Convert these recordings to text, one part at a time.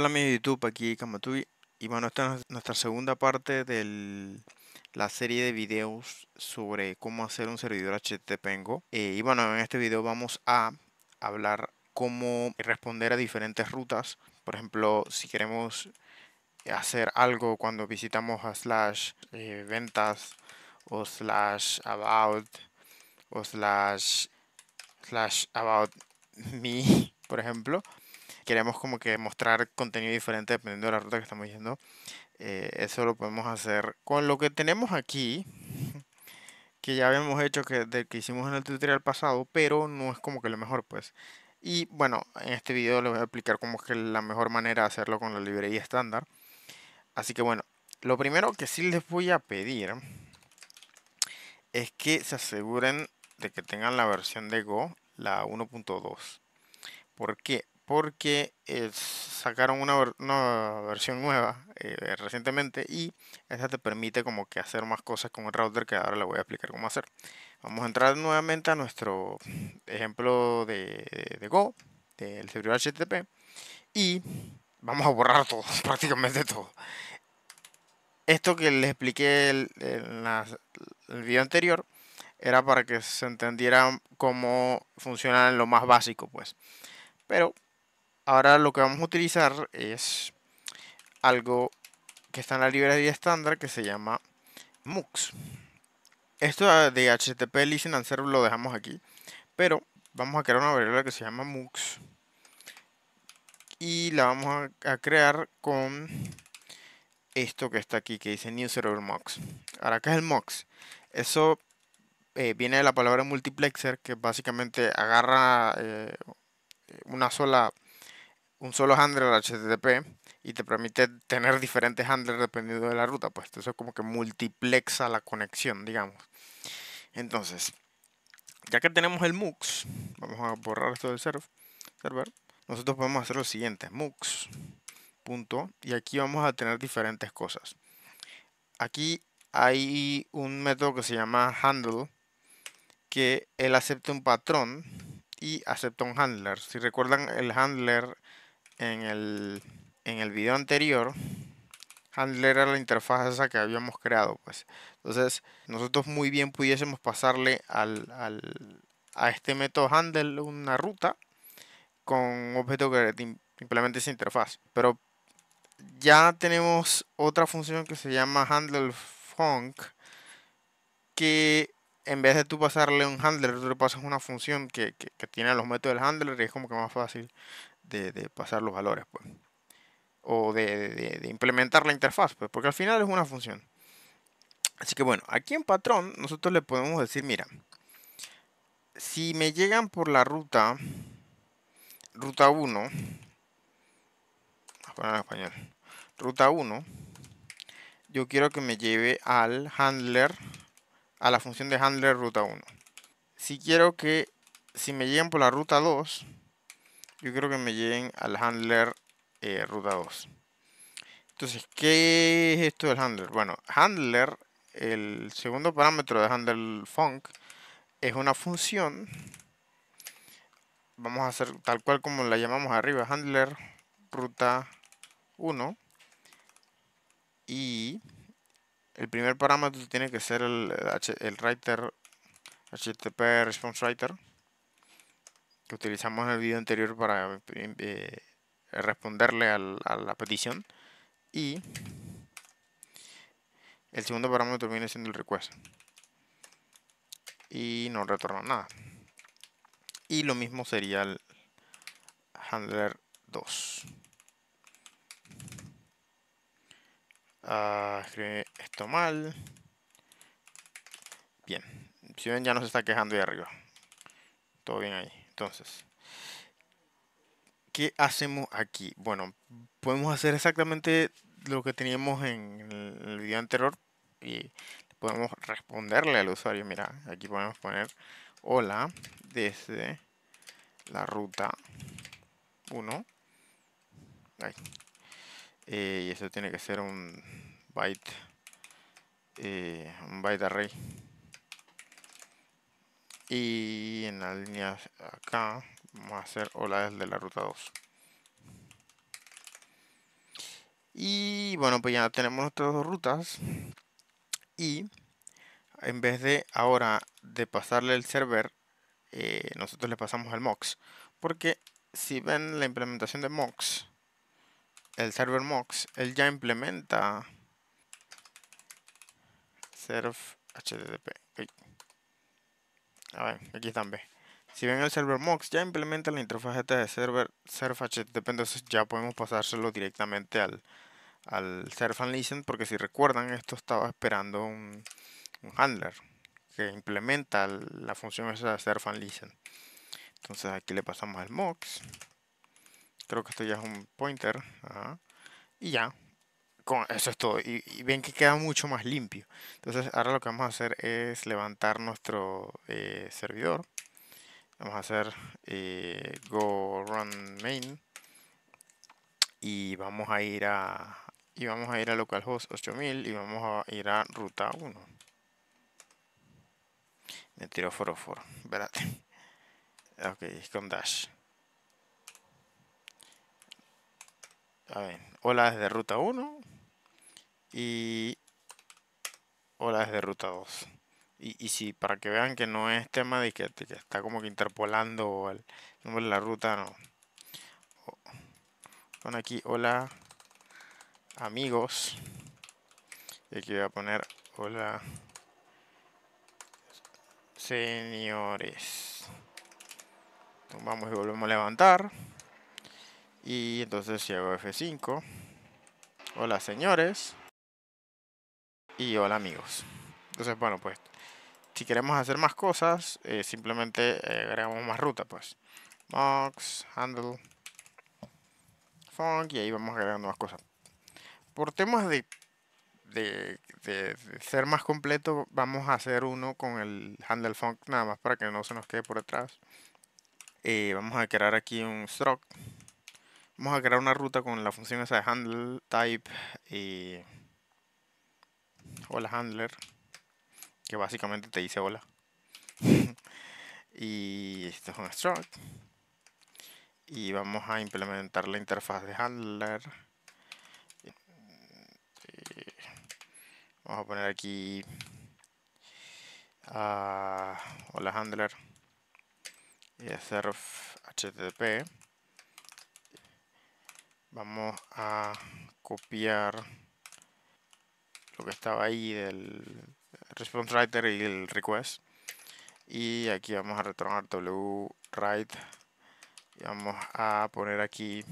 Hola amigos de YouTube, aquí Kamatubi y bueno, esta es nuestra segunda parte de la serie de videos sobre cómo hacer un servidor HTTP en eh, y bueno, en este video vamos a hablar cómo responder a diferentes rutas por ejemplo, si queremos hacer algo cuando visitamos a slash eh, ventas o slash about o slash slash about me, por ejemplo queremos como que mostrar contenido diferente dependiendo de la ruta que estamos yendo, eh, eso lo podemos hacer con lo que tenemos aquí, que ya habíamos hecho que, que hicimos en el tutorial pasado, pero no es como que lo mejor pues. Y bueno, en este video les voy a explicar como que la mejor manera de hacerlo con la librería estándar. Así que bueno, lo primero que sí les voy a pedir es que se aseguren de que tengan la versión de Go, la 1.2. ¿Por qué? porque eh, sacaron una, versión nueva eh, recientemente y esta te permite como que hacer más cosas con el router que ahora le voy a explicar cómo hacer. Vamos a entrar nuevamente a nuestro ejemplo de, Go, del servidor HTTP y vamos a borrar todo, prácticamente todo. Esto que les expliqué en el video anterior era para que se entendiera cómo funciona lo más básico pues. Pero Ahora lo que vamos a utilizar es algo que está en la librería estándar que se llama MUX. Esto de HTTP Listen and lo dejamos aquí, pero vamos a crear una variable que se llama MUX y la vamos a, crear con esto que está aquí que dice New Server MUX. Ahora, ¿qué es el MUX? Eso eh, viene de la palabra multiplexer que básicamente agarra eh, una sola un solo handler HTTP y te permite tener diferentes handlers dependiendo de la ruta. Pues eso es como que multiplexa la conexión, digamos. Entonces, ya que tenemos el MUX, vamos a borrar esto del server. Nosotros podemos hacer lo siguiente, MUX. Punto, y aquí vamos a tener diferentes cosas. Aquí hay un método que se llama handle, que él acepta un patrón y acepta un handler. Si recuerdan, el handler en el, en video anterior, Handler era la interfaz esa que habíamos creado. pues Entonces, nosotros muy bien pudiésemos pasarle al, a este método Handler una ruta con un objeto que implemente esa interfaz. Pero ya tenemos otra función que se llama handle Func, que en vez de tú pasarle un handler, tú le pasas una función que, que tiene los métodos del handler y es como que más fácil de, pasar los valores, pues. O de, implementar la interfaz, pues, porque al final es una función. Así que bueno, aquí en patrón nosotros le podemos decir, mira, si me llegan por la ruta, ruta 1, español, ruta 1, yo quiero que me lleve al handler, a la función de handler ruta 1. Si quiero que, si me llegan por la ruta 2, yo creo que me lleguen al handler eh, ruta 2. Entonces, ¿qué es esto del handler? Bueno, handler, el segundo parámetro de handle func, es una función. Vamos a hacer tal cual como la llamamos arriba, handler ruta 1. Y el primer parámetro tiene que ser el, el writer, HTTP response writer que utilizamos en el video anterior para em, eh, responderle a la petición y el segundo parámetro viene siendo el request y no retorna nada y lo mismo sería el handler 2 uh, ah, esto mal bien si ven ya no se está quejando de arriba todo bien ahí entonces, ¿qué hacemos aquí? Bueno, podemos hacer exactamente lo que teníamos en el video anterior y podemos responderle al usuario. Mira, aquí podemos poner hola desde la ruta 1. Eh, y eso tiene que ser un byte, eh, un byte array y en la línea acá vamos a hacer hola desde la ruta 2 y bueno pues ya tenemos nuestras dos rutas y en vez de ahora de pasarle el server eh, nosotros le pasamos al mox porque si ven la implementación de mox el server mox él ya implementa serve http a ver, aquí están, Si ven el server Mox, ya implementa la interfaz de server Surf depende entonces ya podemos pasárselo directamente al, al Surf and Listen, porque si recuerdan, esto estaba esperando un, handler que implementa la función esa de Surf and Entonces aquí le pasamos al Mox. Creo que esto ya es un pointer. Y ya, con, eso es todo. Y, ven que queda mucho más limpio. Entonces ahora lo que vamos a hacer es levantar nuestro eh, servidor. Vamos a hacer eh, go run main. Y vamos a ir a y vamos a ir a localhost 8000 y vamos a ir a ruta 1. Me tiró foro Espérate. Ok, con dash. hola desde ruta 1 y hola desde ruta 2. Y, si para que vean que no es tema de que, de está como que interpolando el nombre de la ruta, no. Pon aquí hola amigos. Y aquí voy a poner hola señores. Vamos y volvemos a levantar. Y entonces si hago F5, hola señores y hola amigos. Entonces, bueno, pues si queremos hacer más cosas, eh, simplemente eh, agregamos más ruta, pues. Mox, handle, funk, y ahí vamos agregando más cosas. Por temas de, de, de, ser más completo, vamos a hacer uno con el handle funk, nada más para que no se nos quede por detrás Eh, vamos a crear aquí un stroke Vamos a crear una ruta con la función esa de handle type y hola handler que básicamente te dice hola y esto es un struct y vamos a implementar la interfaz de handler vamos a poner aquí ah, hola handler y hacer http Vamos a copiar lo que estaba ahí del response writer y el request. Y aquí vamos a retornar write. Y vamos a poner aquí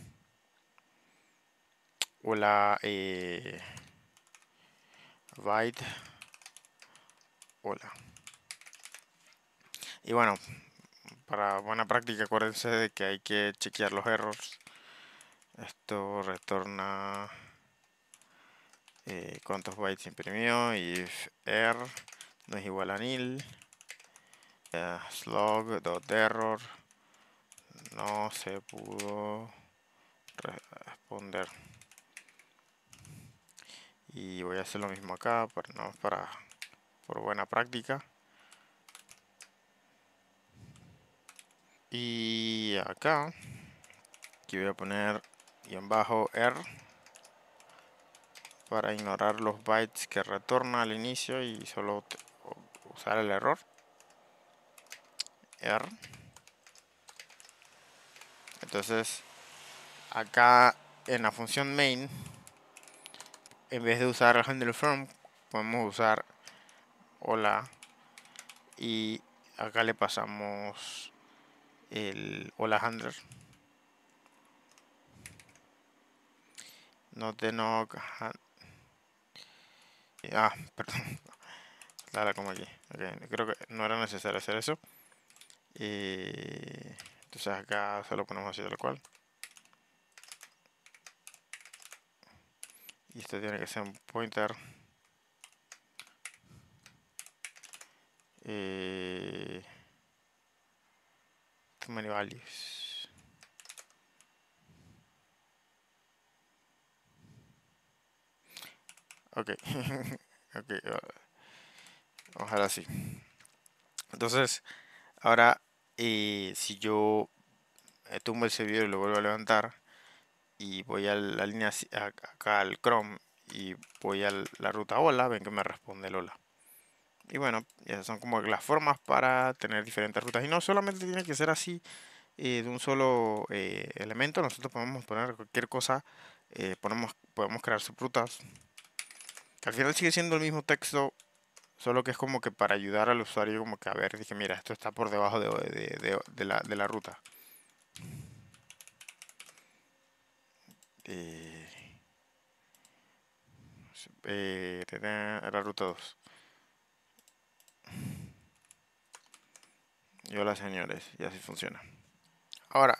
hola eh, byte hola y bueno para buena práctica acuérdense de que hay que chequear los errores esto retorna eh, cuántos bytes imprimió if error no es igual a nil eh, slog no se pudo responder y voy a hacer lo mismo acá pero no para por buena práctica y acá aquí voy a poner y en bajo R para ignorar los bytes que retorna al inicio y solo usar el error R entonces acá en la función main en vez de usar el handle from podemos usar hola y acá le pasamos el hola handler no te no ah perdón claro como aquí creo que no era necesario hacer eso y entonces acá solo ponemos así tal cual y esto tiene que ser un pointer y too many values Ok, ok, ojalá sí. Entonces, ahora eh, si yo eh, tumbo el servidor y lo vuelvo a levantar y voy a la línea acá al Chrome y voy a la ruta hola, ven que me responde el hola. Y bueno, ya son como las formas para tener diferentes rutas. Y no solamente tiene que ser así eh, de un solo elemento, nosotros podemos poner cualquier cosa, ponemos, podemos crear subrutas que al final sigue siendo el mismo texto, solo que es como que para ayudar al usuario, como que a ver, dije, mira, esto está por debajo de, la, ruta. Eh, la ruta 2. Y hola señores, y así funciona. Ahora,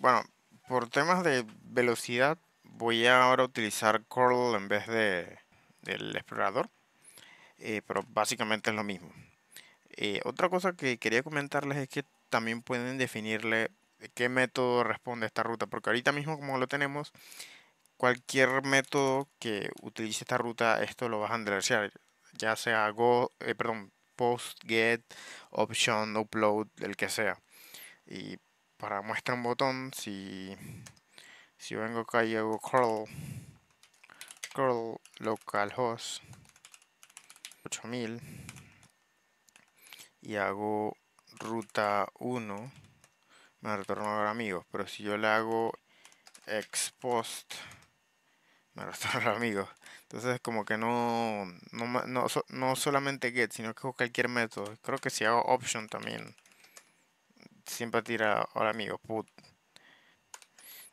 bueno, por temas de velocidad, voy a ahora utilizar curl en vez de del explorador, eh, pero básicamente es lo mismo. Eh, otra cosa que quería comentarles es que también pueden definirle qué método responde esta ruta, porque ahorita mismo como lo tenemos, cualquier método que utilice esta ruta, esto lo vas a enderezar, ya sea go, eh, perdón, post, get, option, upload, el que sea. Y para muestra un botón, si, si vengo acá y hago curl, localhost 8000 y hago ruta 1 me retorno a amigos pero si yo le hago expost me retorno amigos entonces como que no no, no no, solamente get sino que cualquier método creo que si hago option también siempre tira ahora amigos put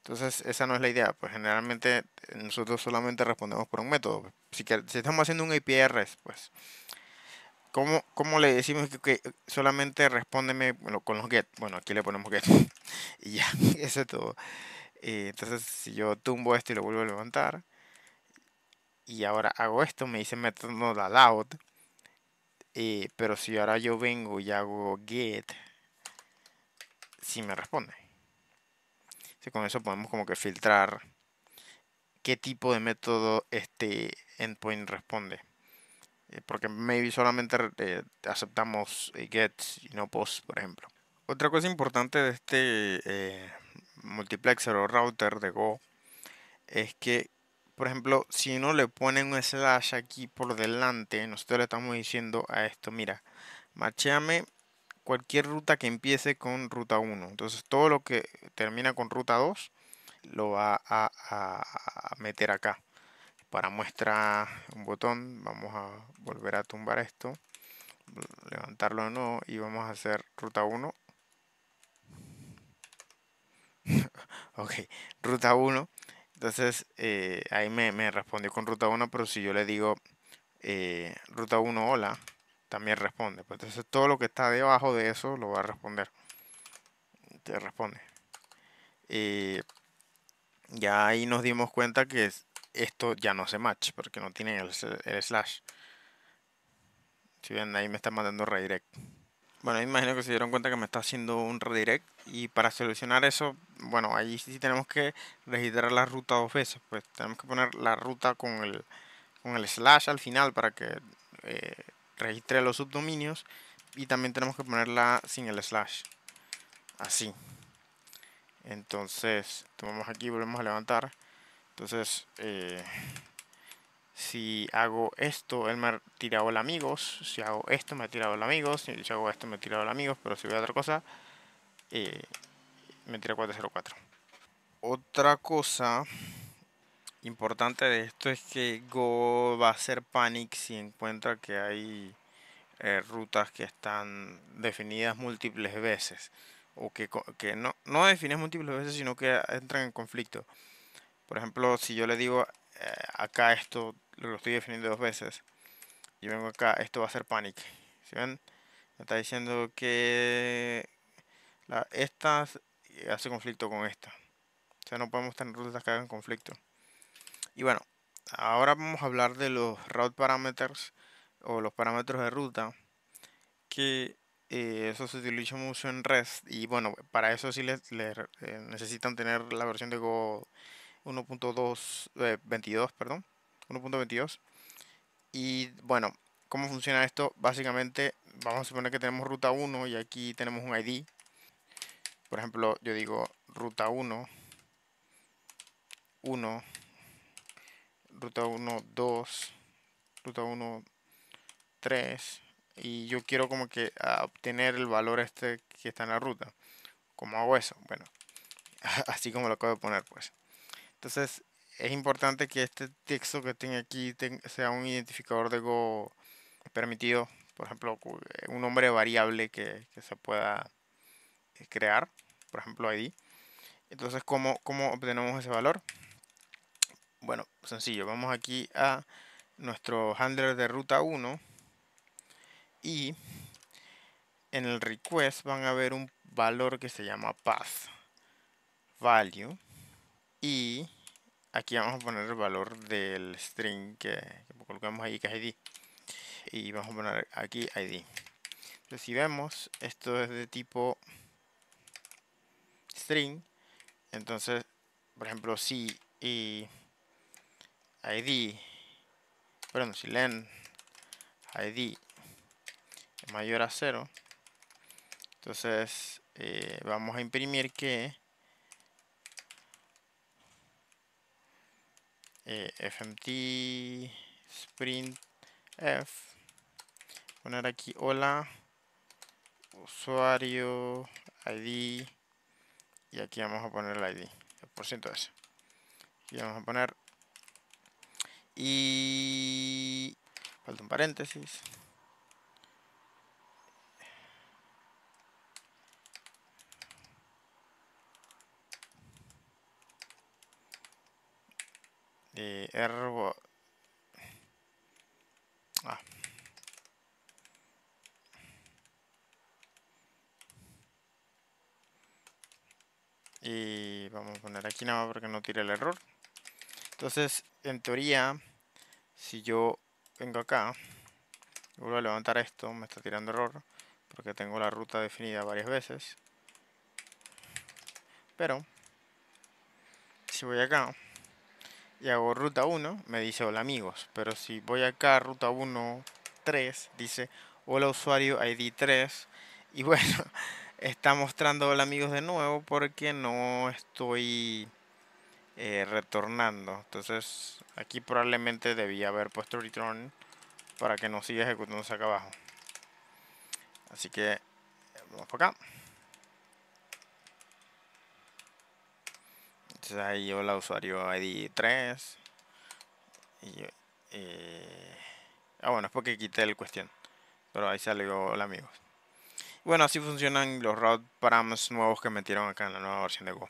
entonces, esa no es la idea. Pues generalmente eh, nosotros solamente respondemos por un método. Si, si estamos haciendo un IPR pues, ¿cómo, le decimos que solamente respóndeme con los get? Bueno, aquí le ponemos get. y ya, eso es todo. Eh, entonces, si yo tumbo esto y lo vuelvo a levantar, y ahora hago esto, me dice método allowed. Eh, pero si ahora yo vengo y hago get, si me responde con eso podemos como que filtrar qué tipo de método este endpoint responde. Eh, porque maybe solamente eh, aceptamos eh, GET y no POST por ejemplo. Otra cosa importante de este multiplexer o router de Go es que, por ejemplo, si uno le ponen un slash aquí por delante, nosotros le estamos diciendo a esto, mira, machéame cualquier ruta que empiece con ruta 1. Entonces todo lo que termina con ruta 2 lo va a, meter acá. Para muestra un botón, vamos a volver a tumbar esto, levantarlo de nuevo y vamos a hacer ruta 1. ok, ruta 1. Entonces eh, ahí me, respondió con ruta 1, pero si yo le digo eh, ruta 1 hola, también responde. Pues entonces todo lo que está debajo de eso lo va a responder. Te responde. Eh, ya ahí nos dimos cuenta que esto ya no se match porque no tiene el, slash. Si bien ahí me está mandando redirect. Bueno, imagino que se dieron cuenta que me está haciendo un redirect y para solucionar eso, bueno, ahí sí tenemos que registrar la ruta dos veces, pues tenemos que poner la ruta con el, con el slash al final para que eh, registre los subdominios y también tenemos que ponerla sin el slash así entonces tomamos aquí volvemos a levantar entonces eh, si hago esto él me ha tirado el amigos si hago esto me ha tirado el amigos si hago esto me ha tirado el amigos pero si voy a otra cosa eh, me tira 404 otra cosa importante de esto es que Go va a hacer panic si encuentra que hay eh, rutas que están definidas múltiples veces o que, que no, no múltiples veces sino que entran en conflicto. Por ejemplo, si yo le digo eh, acá esto lo estoy definiendo dos veces, yo vengo acá, esto va a ser panic. ¿Si ven? Me está diciendo que la, esta hace conflicto con esta. O sea, no podemos tener rutas que hagan conflicto. Y bueno, ahora vamos a hablar de los route parameters o los parámetros de ruta que eh, eso se utiliza mucho en REST y bueno, para eso sí les, eh, necesitan tener la versión de Go eh, perdón, 1.22 y bueno, ¿cómo funciona esto? Básicamente vamos a suponer que tenemos ruta 1 y aquí tenemos un ID por ejemplo, yo digo ruta 1 1 ruta 1, 2, ruta 1, 3 y yo quiero como que ah, obtener el valor este que está en la ruta. ¿Cómo hago eso? Bueno, así como lo acabo de poner pues. Entonces es importante que este texto que tenga aquí sea un identificador de Go permitido, por ejemplo, eh, un nombre variable que, se pueda eh, crear, por ejemplo ID. Entonces, ¿cómo, ¿cómo obtenemos ese valor? Bueno, sencillo, vamos aquí a nuestro handler de ruta 1 y en el request van a ver un valor que se llama path value y aquí vamos a poner el valor del string que, colocamos ahí que es id y vamos a poner aquí id entonces si vemos esto es de tipo string entonces por ejemplo si y id, perdón, si len id mayor a 0, entonces eh, vamos a imprimir que eh, fmt sprint f poner aquí hola usuario id y aquí vamos a poner el id el por ciento eso. y vamos a poner y... Falta un paréntesis. y eh, error... Ah. Y vamos a poner aquí nada porque no tire el error. Entonces, en teoría, si yo vengo acá, vuelvo a levantar esto, me está tirando error, porque tengo la ruta definida varias veces. Pero, si voy acá y hago ruta 1, me dice hola amigos. Pero si voy acá, ruta 1, 3, dice hola usuario ID 3. Y bueno, está mostrando hola amigos de nuevo porque no estoy eh, retornando. Entonces aquí probablemente debía haber puesto return para que no siga ejecutándose acá abajo. Así que vamos para acá. Entonces ahí yo la usuario ID 3. Eh, ah, bueno, es porque quité el cuestión. Pero ahí salió el amigo Bueno, así funcionan los route params nuevos que metieron acá en la nueva versión de Go.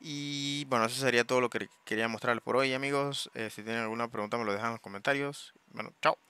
Y bueno, eso sería todo lo que quería mostrarles por hoy, amigos. Eh, si tienen alguna pregunta, me lo dejan en los comentarios. Bueno, chao.